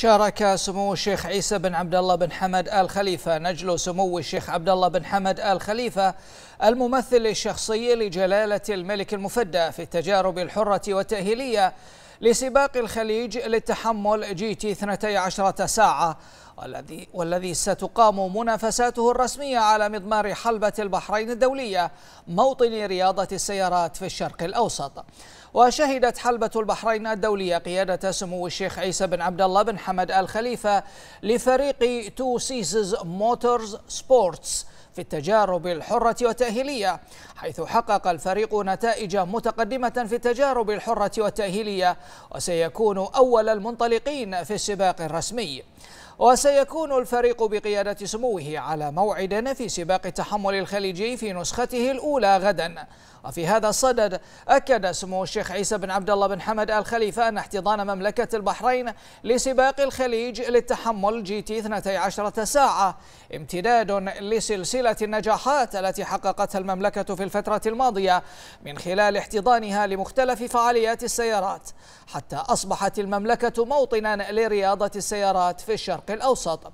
شارك سمو الشيخ عيسى بن عبد الله بن حمد آل خليفة نجل سمو الشيخ عبد الله بن حمد آل خليفة الممثل الشخصي لجلالة الملك المفدى في التجارب الحرة والتأهيلية لسباق الخليج للتحمل جي تي 12 ساعة والذي والذي ستقام منافساته الرسمية على مضمار حلبة البحرين الدولية موطن رياضة السيارات في الشرق الأوسط وشهدت حلبة البحرين الدولية قيادة سمو الشيخ عيسى بن عبد الله بن حمد آل خليفة لفريق تو سيسز موتورز سبورتس في التجارب الحرة والتأهيلية حيث حقق الفريق نتائج متقدمة في التجارب الحرة والتأهيلية وسيكون أول المنطلقين في السباق الرسمي وسيكون الفريق بقيادة سموه على موعد في سباق التحمل الخليجي في نسخته الأولى غدا وفي هذا الصدد أكد سمو الشيخ عيسى بن عبد الله بن حمد آل خليفة أن احتضان مملكة البحرين لسباق الخليج للتحمل جي تي 12 ساعة امتداد لسلسلة النجاحات التي حققتها المملكة في الفترة الماضية من خلال احتضانها لمختلف فعاليات السيارات حتى أصبحت المملكة موطنا لرياضة السيارات في الشرق الشرق الأوسط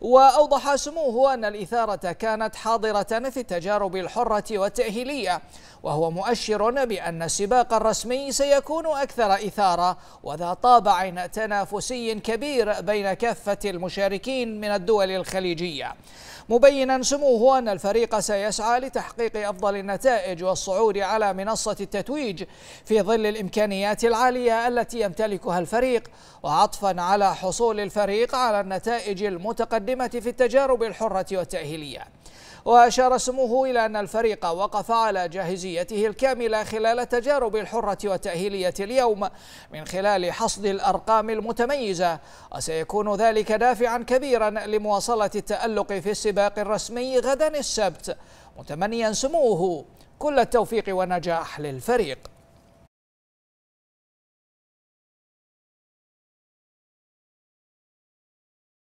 وأوضح سموه أن الإثارة كانت حاضرة في التجارب الحرة والتأهيلية وهو مؤشر بأن السباق الرسمي سيكون أكثر إثارة وذا طابع تنافسي كبير بين كافة المشاركين من الدول الخليجية مبينا سموه أن الفريق سيسعى لتحقيق أفضل النتائج والصعود على منصة التتويج في ظل الإمكانيات العالية التي يمتلكها الفريق وعطفا على حصول الفريق على النتائج المتقدمة في التجارب الحرة والتأهيلية وأشار سموه إلى أن الفريق وقف على جاهزيته الكاملة خلال التجارب الحرة والتأهيلية اليوم من خلال حصد الأرقام المتميزة وسيكون ذلك دافعا كبيرا لمواصلة التألق في السباق الرسمي غدا السبت متمنيا سموه كل التوفيق والنجاح للفريق